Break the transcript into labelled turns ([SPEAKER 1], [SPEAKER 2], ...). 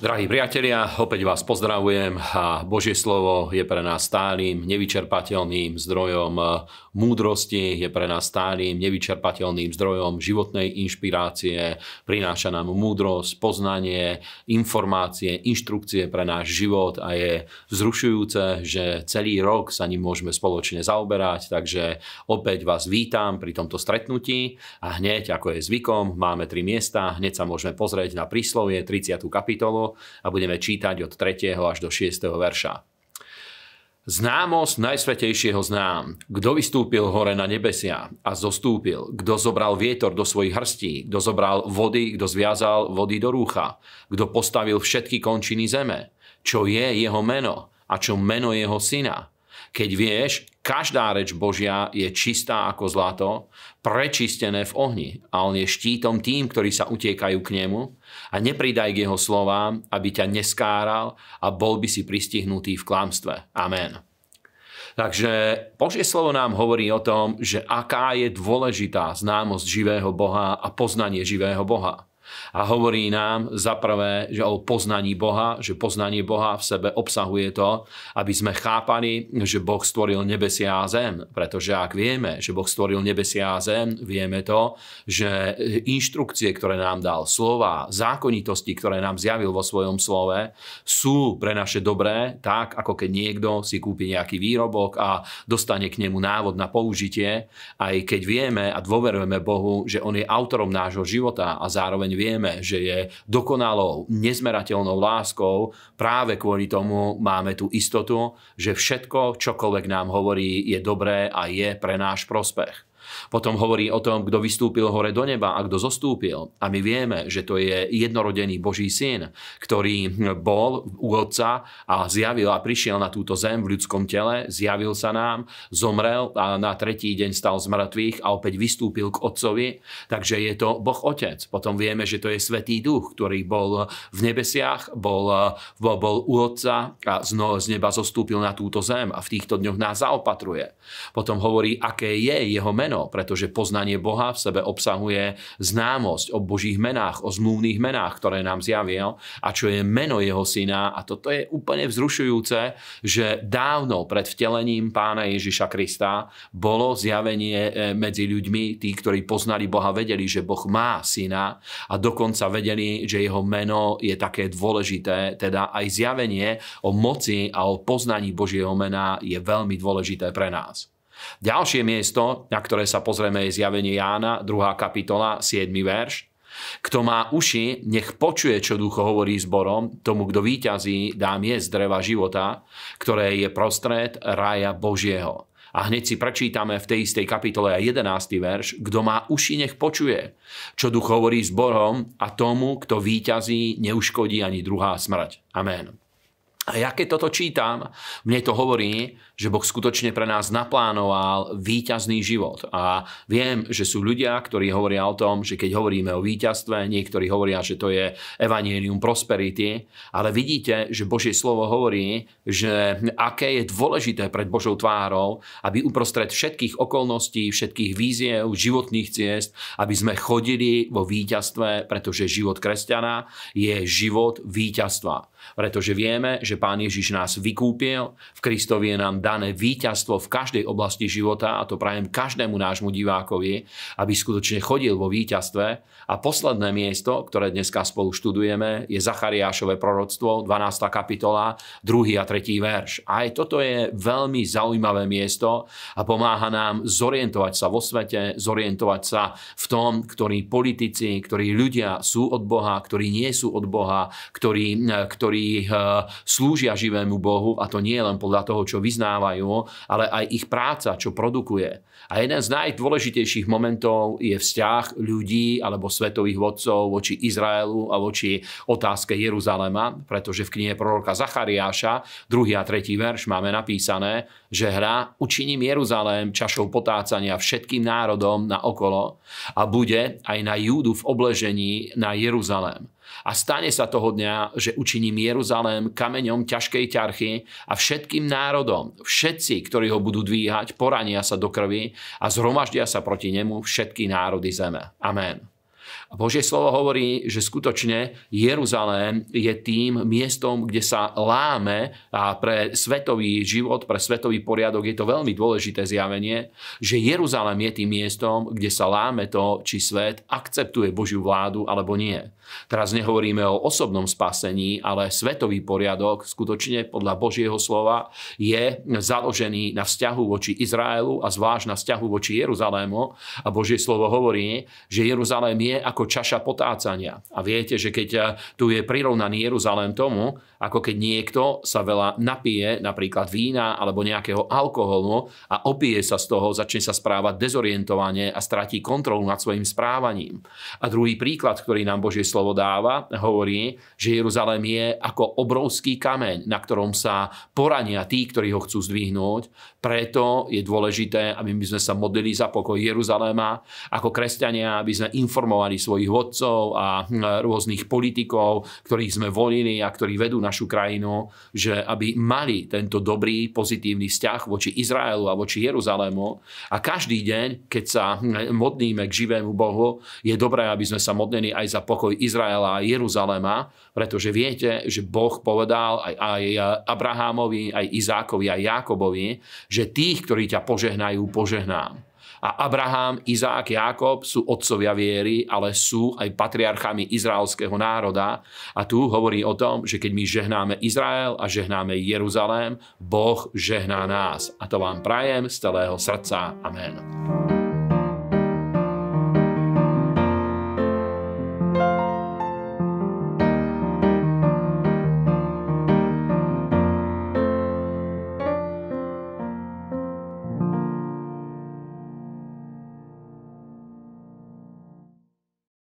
[SPEAKER 1] Drahí priatelia, opäť vás pozdravujem a Božie slovo je pre nás stálym, nevyčerpateľným zdrojom e, múdrosti, je pre nás stálym, nevyčerpateľným zdrojom životnej inšpirácie, prináša nám múdrosť, poznanie, informácie, inštrukcie pre náš život a je vzrušujúce, že celý rok sa ním môžeme spoločne zaoberať, takže opäť vás vítam pri tomto stretnutí a hneď, ako je zvykom, máme tri miesta, hneď sa môžeme pozrieť na príslovie 30. kapitolu a budeme čítať od 3. až do 6. verša. Známosť najsvetejšieho znám. Kto vystúpil hore na nebesia a zostúpil? Kto zobral vietor do svojich hrstí? Kto zobral vody? Kto zviazal vody do rúcha? Kto postavil všetky končiny zeme? Čo je jeho meno? A čo meno jeho syna? Keď vieš, každá reč Božia je čistá ako zlato, prečistené v ohni a on je štítom tým, ktorí sa utiekajú k nemu a nepridaj k jeho slovám, aby ťa neskáral a bol by si pristihnutý v klamstve. Amen. Takže Božie slovo nám hovorí o tom, že aká je dôležitá známosť živého Boha a poznanie živého Boha. A hovorí nám prvé, že o poznaní Boha, že poznanie Boha v sebe obsahuje to, aby sme chápali, že Boh stvoril nebesia a zem. Pretože ak vieme, že Boh stvoril nebesia a zem, vieme to, že inštrukcie, ktoré nám dal, slova, zákonitosti, ktoré nám zjavil vo svojom slove, sú pre naše dobré, tak ako keď niekto si kúpi nejaký výrobok a dostane k nemu návod na použitie, aj keď vieme a dôverujeme Bohu, že On je autorom nášho života a zároveň vieme, že je dokonalou, nezmerateľnou láskou, práve kvôli tomu máme tú istotu, že všetko, čokoľvek nám hovorí, je dobré a je pre náš prospech. Potom hovorí o tom, kto vystúpil hore do neba a kto zostúpil. A my vieme, že to je jednorodený Boží syn, ktorý bol u Otca a zjavil a prišiel na túto zem v ľudskom tele, zjavil sa nám, zomrel a na tretí deň stal z mŕtvych a opäť vystúpil k Otcovi. Takže je to Boh Otec. Potom vieme, že to je Svetý Duch, ktorý bol v nebesiach, bol, bol, bol u Otca a z neba zostúpil na túto zem a v týchto dňoch nás zaopatruje. Potom hovorí, aké je jeho meno meno, pretože poznanie Boha v sebe obsahuje známosť o Božích menách, o zmluvných menách, ktoré nám zjavil a čo je meno jeho syna. A toto je úplne vzrušujúce, že dávno pred vtelením pána Ježiša Krista bolo zjavenie e, medzi ľuďmi, tí, ktorí poznali Boha, vedeli, že Boh má syna a dokonca vedeli, že jeho meno je také dôležité, teda aj zjavenie o moci a o poznaní Božieho mena je veľmi dôležité pre nás. Ďalšie miesto, na ktoré sa pozrieme, je zjavenie Jána, 2. kapitola, 7. verš. Kto má uši, nech počuje, čo ducho hovorí zborom, tomu, kto výťazí, dám jesť dreva života, ktoré je prostred raja Božieho. A hneď si prečítame v tej istej kapitole aj 11. verš, kto má uši, nech počuje, čo duch hovorí zborom a tomu, kto výťazí, neuškodí ani druhá smrť. Amen. A ja keď toto čítam, mne to hovorí, že Boh skutočne pre nás naplánoval výťazný život. A viem, že sú ľudia, ktorí hovoria o tom, že keď hovoríme o víťazstve, niektorí hovoria, že to je evanielium prosperity, ale vidíte, že Božie slovo hovorí, že aké je dôležité pred Božou tvárou, aby uprostred všetkých okolností, všetkých víziev, životných ciest, aby sme chodili vo víťazstve, pretože život kresťana je život víťazstva. Pretože vieme, že Pán Ježiš nás vykúpil, v Kristovi je nám dané víťazstvo v každej oblasti života a to prajem každému nášmu divákovi, aby skutočne chodil vo víťazstve. A posledné miesto, ktoré dneska spolu študujeme, je Zachariášové proroctvo, 12. kapitola, 2. a 3. verš. A aj toto je veľmi zaujímavé miesto a pomáha nám zorientovať sa vo svete, zorientovať sa v tom, ktorí politici, ktorí ľudia sú od Boha, ktorí nie sú od Boha, ktorí, eh, ktorí slúžia eh, slúžia živému Bohu a to nie len podľa toho, čo vyznávajú, ale aj ich práca, čo produkuje. A jeden z najdôležitejších momentov je vzťah ľudí alebo svetových vodcov voči Izraelu a voči otázke Jeruzalema, pretože v knihe proroka Zachariáša, 2. a 3. verš máme napísané, že hra učiním Jeruzalém čašou potácania všetkým národom na okolo a bude aj na Júdu v obležení na Jeruzalém. A stane sa toho dňa, že učiním Jeruzalém kameňom ťažkej ťarchy a všetkým národom, všetci, ktorí ho budú dvíhať, porania sa do krvi a zhromaždia sa proti nemu všetky národy zeme. Amen. Božie slovo hovorí, že skutočne Jeruzalém je tým miestom, kde sa láme a pre svetový život, pre svetový poriadok je to veľmi dôležité zjavenie, že Jeruzalém je tým miestom, kde sa láme to, či svet akceptuje Božiu vládu alebo nie. Teraz nehovoríme o osobnom spasení, ale svetový poriadok skutočne podľa Božieho slova je založený na vzťahu voči Izraelu a zvlášť na vzťahu voči Jeruzalému. A Božie slovo hovorí, že Jeruzalém je ako ako čaša potácania. A viete, že keď eh, tu je prirovnaný Jeruzalém tomu, ako keď niekto sa veľa napije, napríklad vína alebo nejakého alkoholu a opije sa z toho, začne sa správať dezorientovane a stratí kontrolu nad svojim správaním. A druhý príklad, ktorý nám Božie slovo dáva, hovorí, že Jeruzalém je ako obrovský kameň, na ktorom sa porania tí, ktorí ho chcú zdvihnúť. Preto je dôležité, aby my sme sa modlili za pokoj Jeruzaléma, ako kresťania, aby sme informovali svoj svojich vodcov hm, a rôznych politikov, ktorých sme volili a ktorí vedú našu krajinu, že aby mali tento dobrý, pozitívny vzťah voči Izraelu a voči Jeruzalému. A každý deň, keď sa hm, modlíme k živému Bohu, je dobré, aby sme sa modlili aj za pokoj Izraela a Jeruzaléma, pretože viete, že Boh povedal aj, aj Abrahámovi, aj Izákovi, aj Jákobovi, že tých, ktorí ťa požehnajú, požehnám. A Abraham, Izák, Jákob sú otcovia viery, ale sú aj patriarchami izraelského národa. A tu hovorí o tom, že keď my žehnáme Izrael a žehnáme Jeruzalém, Boh žehná nás. A to vám prajem z celého srdca. Amen.